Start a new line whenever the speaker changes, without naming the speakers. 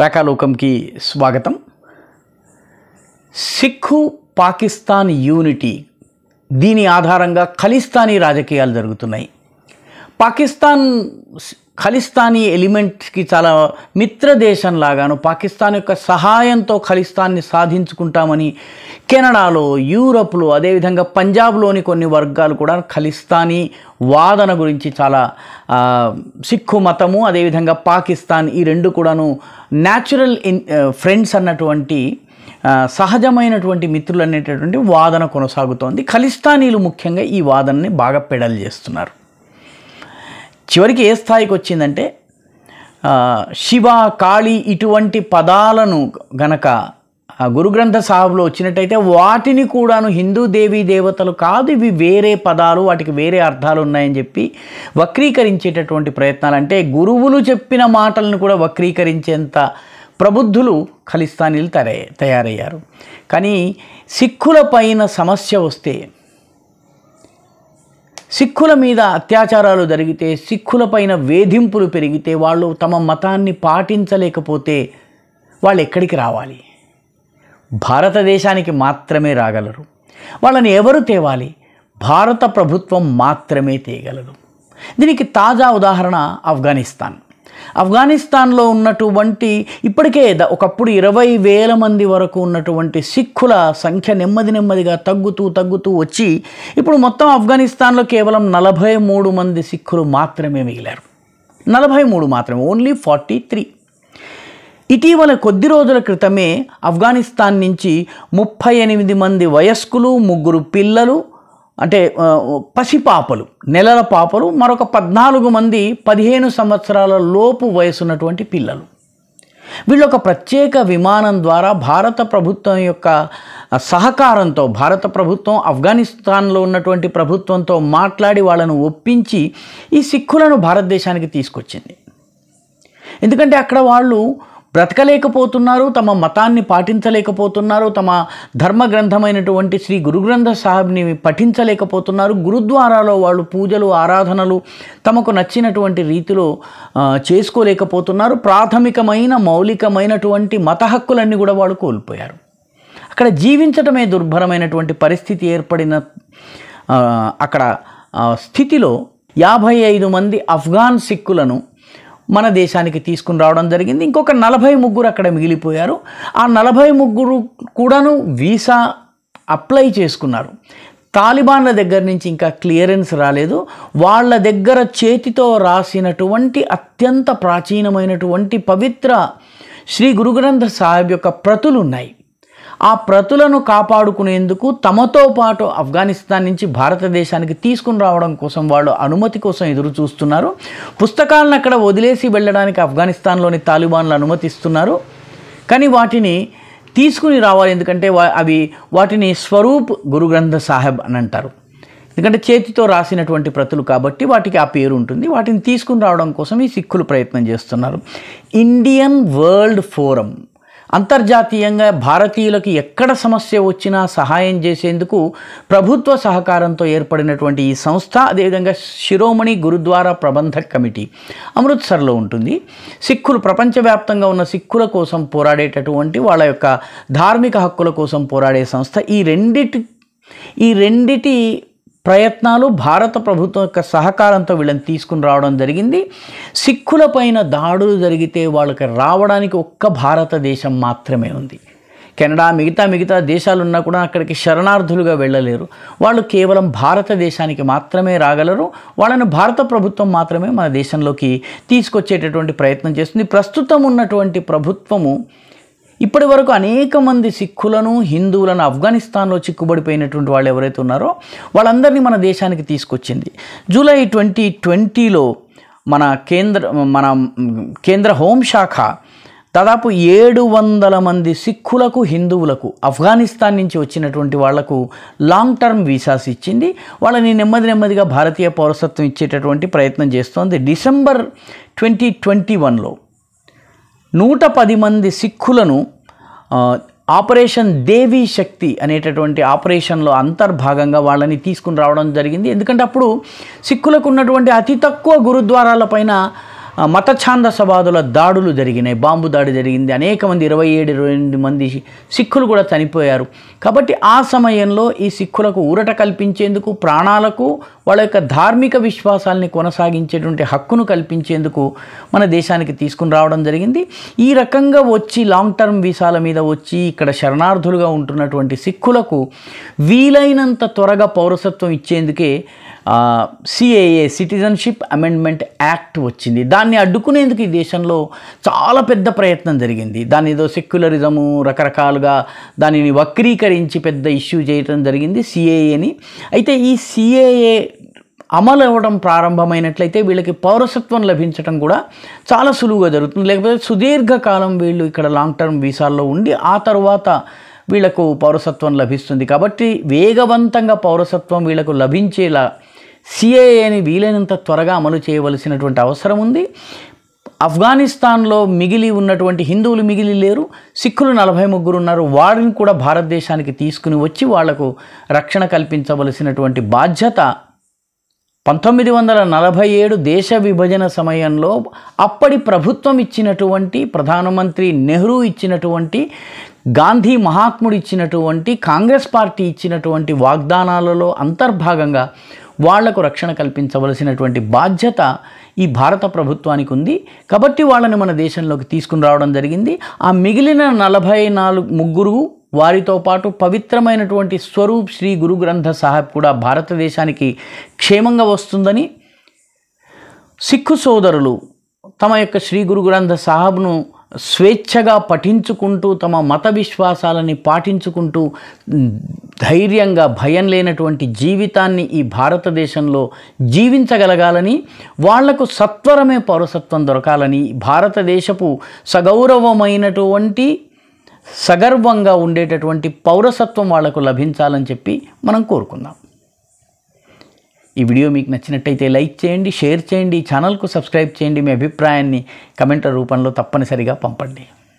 రేఖాలోకంకి స్వాగతం సిక్కు పాకిస్తాన్ యూనిటీ దీని ఆధారంగా ఖలిస్తానీ రాజకీయాలు జరుగుతున్నాయి పాకిస్తాన్ ఖలిస్తానీ ఎలిమెంట్స్కి చాలా మిత్ర దేశంలాగాను పాకిస్తాన్ యొక్క సహాయంతో ఖలిస్తాన్ని సాధించుకుంటామని కెనడాలో యూరప్లో అదేవిధంగా పంజాబ్లోని కొన్ని వర్గాలు కూడా ఖలిస్తానీ వాదన గురించి చాలా సిక్కు మతము అదేవిధంగా పాకిస్తాన్ ఈ రెండు కూడాను న్యాచురల్ ఇన్ ఫ్రెండ్స్ అన్నటువంటి సహజమైనటువంటి మిత్రులు అనేటటువంటి వాదన కొనసాగుతోంది ఖలిస్తానీలు ముఖ్యంగా ఈ వాదనని బాగా పెడల్ చేస్తున్నారు చివరికి ఏ స్థాయికి వచ్చిందంటే శివ కాళీ ఇటువంటి పదాలను గనక గురుగ్రంథ సాహబ్లో వచ్చినట్టయితే వాటిని కూడాను హిందూ దేవీ దేవతలు కాదు ఇవి వేరే పదాలు వాటికి వేరే అర్థాలు ఉన్నాయని చెప్పి వక్రీకరించేటటువంటి ప్రయత్నాలు అంటే గురువులు చెప్పిన మాటలను కూడా వక్రీకరించేంత ప్రబుద్ధులు ఖలిస్తానీలు తయారయ్యారు కానీ సిక్కుల పైన సమస్య వస్తే సిక్కుల మీద అత్యాచారాలు జరిగితే సిక్కులపైన వేధింపులు పెరిగితే వాళ్ళు తమ మతాన్ని పాటించలేకపోతే వాళ్ళు ఎక్కడికి రావాలి భారతదేశానికి మాత్రమే రాగలరు వాళ్ళని ఎవరు తేవాలి భారత ప్రభుత్వం మాత్రమే తేయగలరు దీనికి తాజా ఉదాహరణ ఆఫ్ఘనిస్తాన్ ఆఫ్ఘనిస్తాన్లో ఉన్నటువంటి ఇప్పటికే ఒకప్పుడు ఇరవై వేల మంది వరకు ఉన్నటువంటి సిక్కుల సంఖ్య నెమ్మది నెమ్మదిగా తగ్గుతూ తగ్గుతూ వచ్చి ఇప్పుడు మొత్తం ఆఫ్ఘనిస్తాన్లో కేవలం నలభై మూడు మంది సిక్కులు మాత్రమే మిగిలారు నలభై మూడు మాత్రమే ఓన్లీ ఫార్టీ త్రీ ఇటీవల కొద్ది రోజుల క్రితమే ఆఫ్ఘనిస్తాన్ నుంచి ముప్పై ఎనిమిది మంది వయస్కులు ముగ్గురు పిల్లలు అంటే పసిపాపలు నెలల పాపలు మరొక పద్నాలుగు మంది పదిహేను సంవత్సరాల లోపు వయసున్నటువంటి పిల్లలు వీళ్ళు ఒక ప్రత్యేక విమానం ద్వారా భారత ప్రభుత్వం యొక్క సహకారంతో భారత ప్రభుత్వం ఆఫ్ఘనిస్తాన్లో ఉన్నటువంటి ప్రభుత్వంతో మాట్లాడి వాళ్ళను ఒప్పించి ఈ సిక్కులను భారతదేశానికి తీసుకొచ్చింది ఎందుకంటే అక్కడ వాళ్ళు బ్రతకలేకపోతున్నారు తమ మతాన్ని పాటించలేకపోతున్నారు తమ ధర్మ గ్రంథమైనటువంటి శ్రీ గురుగ్రంథ సాహబ్ని పఠించలేకపోతున్నారు గురుద్వారాలో వాళ్ళు పూజలు ఆరాధనలు తమకు నచ్చినటువంటి రీతిలో చేసుకోలేకపోతున్నారు ప్రాథమికమైన మౌలికమైనటువంటి మత హక్కులన్నీ కూడా వాళ్ళు కోల్పోయారు అక్కడ జీవించటమే దుర్భరమైనటువంటి పరిస్థితి ఏర్పడిన అక్కడ స్థితిలో యాభై ఐదు మంది అఫ్ఘాన్ సిక్కులను మన దేశానికి తీసుకుని రావడం జరిగింది ఇంకొక నలభై ముగ్గురు అక్కడ మిగిలిపోయారు ఆ నలభై ముగ్గురు కూడాను వీసా అప్లై చేసుకున్నారు తాలిబాన్ల దగ్గర నుంచి ఇంకా క్లియరెన్స్ రాలేదు వాళ్ళ దగ్గర చేతితో రాసినటువంటి అత్యంత ప్రాచీనమైనటువంటి పవిత్ర శ్రీ గురుగ్రంథ సాహెబ్ యొక్క ప్రతులు ఉన్నాయి ఆ ప్రతులను కాపాడుకునేందుకు తమతో పాటు ఆఫ్ఘనిస్తాన్ నుంచి భారతదేశానికి తీసుకుని రావడం కోసం వాళ్ళు అనుమతి కోసం ఎదురు చూస్తున్నారు పుస్తకాలను అక్కడ వదిలేసి వెళ్ళడానికి ఆఫ్ఘనిస్తాన్లోని తాలిబాన్లు అనుమతిస్తున్నారు కానీ వాటిని తీసుకుని రావాలి ఎందుకంటే అవి వాటిని స్వరూప్ గురు గ్రంథ సాహెబ్ అని అంటారు ఎందుకంటే చేతితో రాసినటువంటి ప్రతులు కాబట్టి వాటికి ఆ పేరు ఉంటుంది వాటిని తీసుకుని రావడం కోసం ఈ సిక్కులు ప్రయత్నం చేస్తున్నారు ఇండియన్ వరల్డ్ ఫోరం అంతర్జాతీయంగా భారతీయులకు ఎక్కడ సమస్య వచ్చినా సహాయం చేసేందుకు ప్రభుత్వ సహకారంతో ఏర్పడినటువంటి ఈ సంస్థ అదేవిధంగా శిరోమణి గురుద్వారా ప్రబంధక్ కమిటీ అమృత్సర్లో ఉంటుంది సిక్కులు ప్రపంచవ్యాప్తంగా ఉన్న సిక్కుల కోసం పోరాడేటటువంటి వాళ్ళ యొక్క ధార్మిక హక్కుల కోసం పోరాడే సంస్థ ఈ రెండిటి ఈ రెండిటి ప్రయత్నాలు భారత ప్రభుత్వం యొక్క సహకారంతో వీళ్ళని తీసుకుని రావడం జరిగింది సిక్కుల పైన దాడులు జరిగితే వాళ్ళకి రావడానికి ఒక్క భారతదేశం మాత్రమే ఉంది కెనడా మిగతా మిగతా దేశాలు ఉన్నా కూడా అక్కడికి శరణార్థులుగా వెళ్ళలేరు వాళ్ళు కేవలం భారతదేశానికి మాత్రమే రాగలరు వాళ్ళని భారత ప్రభుత్వం మాత్రమే మన దేశంలోకి తీసుకొచ్చేటటువంటి ప్రయత్నం చేస్తుంది ప్రస్తుతం ఉన్నటువంటి ప్రభుత్వము ఇప్పటి వరకు అనేక మంది సిక్కులను హిందువులను ఆఫ్ఘనిస్తాన్లో చిక్కుబడిపోయినటువంటి వాళ్ళు ఎవరైతే ఉన్నారో వాళ్ళందరినీ మన దేశానికి తీసుకొచ్చింది జూలై ట్వంటీ ట్వంటీలో మన కేంద్ర మన కేంద్ర హోంశాఖ దాదాపు ఏడు వందల మంది సిక్కులకు హిందువులకు ఆఫ్ఘనిస్తాన్ నుంచి వచ్చినటువంటి వాళ్లకు లాంగ్ టర్మ్ వీసాస్ ఇచ్చింది వాళ్ళని నెమ్మది నెమ్మదిగా భారతీయ పౌరసత్వం ఇచ్చేటటువంటి ప్రయత్నం చేస్తోంది డిసెంబర్ ట్వంటీ ట్వంటీ వన్లో నూట పది మంది సిక్కులను ఆపరేషన్ దేవీ శక్తి అనేటటువంటి ఆపరేషన్లో అంతర్భాగంగా వాళ్ళని తీసుకుని రావడం జరిగింది ఎందుకంటే అప్పుడు సిక్కులకు ఉన్నటువంటి అతి తక్కువ గురుద్వారాలపైన మత ఛాందసవాదుల దాడులు జరిగినాయి బాంబు దాడి జరిగింది అనేక మంది ఇరవై ఏడు ఇరవై ఎనిమిది మంది సిక్కులు కూడా చనిపోయారు కాబట్టి ఆ సమయంలో ఈ సిక్కులకు ఊరట కల్పించేందుకు ప్రాణాలకు వాళ్ళ యొక్క ధార్మిక విశ్వాసాలని కొనసాగించేటువంటి హక్కును కల్పించేందుకు మన దేశానికి తీసుకుని రావడం జరిగింది ఈ రకంగా వచ్చి లాంగ్ టర్మ్ వీసాల మీద వచ్చి ఇక్కడ శరణార్థులుగా ఉంటున్నటువంటి సిక్కులకు వీలైనంత త్వరగా పౌరసత్వం ఇచ్చేందుకే సిఏఏ సిటిజన్షిప్ అమెండ్మెంట్ యాక్ట్ వచ్చింది దాన్ని అడ్డుకునేందుకు ఈ దేశంలో చాలా పెద్ద ప్రయత్నం జరిగింది దాని ఏదో సెక్యులరిజము రకరకాలుగా దానిని వక్రీకరించి పెద్ద ఇష్యూ చేయడం జరిగింది సిఏఏని అయితే ఈ సిఏఏ అమలు అవ్వడం ప్రారంభమైనట్లయితే వీళ్ళకి పౌరసత్వం లభించడం కూడా చాలా సులువుగా జరుగుతుంది లేకపోతే సుదీర్ఘకాలం వీళ్ళు ఇక్కడ లాంగ్ టర్మ్ వీసాల్లో ఉండి ఆ తర్వాత వీళ్లకు పౌరసత్వం లభిస్తుంది కాబట్టి వేగవంతంగా పౌరసత్వం వీళ్లకు లభించేలా సిఏఏని వీలైనంత త్వరగా అమలు చేయవలసినటువంటి అవసరం ఉంది ఆఫ్ఘనిస్తాన్లో మిగిలి ఉన్నటువంటి హిందువులు మిగిలి లేరు సిక్కులు నలభై ముగ్గురు ఉన్నారు వారిని కూడా భారతదేశానికి తీసుకుని వచ్చి వాళ్లకు రక్షణ కల్పించవలసినటువంటి బాధ్యత పంతొమ్మిది వందల నలభై ఏడు దేశ విభజన సమయంలో అప్పటి ప్రభుత్వం ఇచ్చినటువంటి ప్రధానమంత్రి నెహ్రూ ఇచ్చినటువంటి గాంధీ మహాత్ముడు ఇచ్చినటువంటి కాంగ్రెస్ పార్టీ ఇచ్చినటువంటి వాగ్దానాలలో అంతర్భాగంగా వాళ్లకు రక్షణ కల్పించవలసినటువంటి బాధ్యత ఈ భారత ప్రభుత్వానికి ఉంది కాబట్టి వాళ్ళని మన దేశంలోకి తీసుకుని రావడం జరిగింది ఆ మిగిలిన నలభై నాలుగు ముగ్గురు వారితో పాటు పవిత్రమైనటువంటి స్వరూప్ శ్రీ గురు గ్రంథ సాహెబ్ కూడా భారతదేశానికి క్షేమంగా వస్తుందని సిక్కు సోదరులు తమ యొక్క శ్రీ గురు గ్రంథ సాహబ్ను స్వేచ్ఛగా పఠించుకుంటూ తమ మత విశ్వాసాలని పాటించుకుంటూ ధైర్యంగా భయం లేనటువంటి జీవితాన్ని ఈ భారతదేశంలో జీవించగలగాలని వాళ్లకు సత్వరమే పౌరసత్వం దొరకాలని భారతదేశపు సగౌరవమైనటువంటి సగర్వంగా ఉండేటటువంటి పౌరసత్వం వాళ్లకు లభించాలని చెప్పి మనం కోరుకుందాం ఈ వీడియో మీకు నచ్చినట్టయితే లైక్ చేయండి షేర్ చేయండి ఛానల్కు సబ్స్క్రైబ్ చేయండి మీ అభిప్రాయాన్ని కమెంట్ల రూపంలో తప్పనిసరిగా పంపండి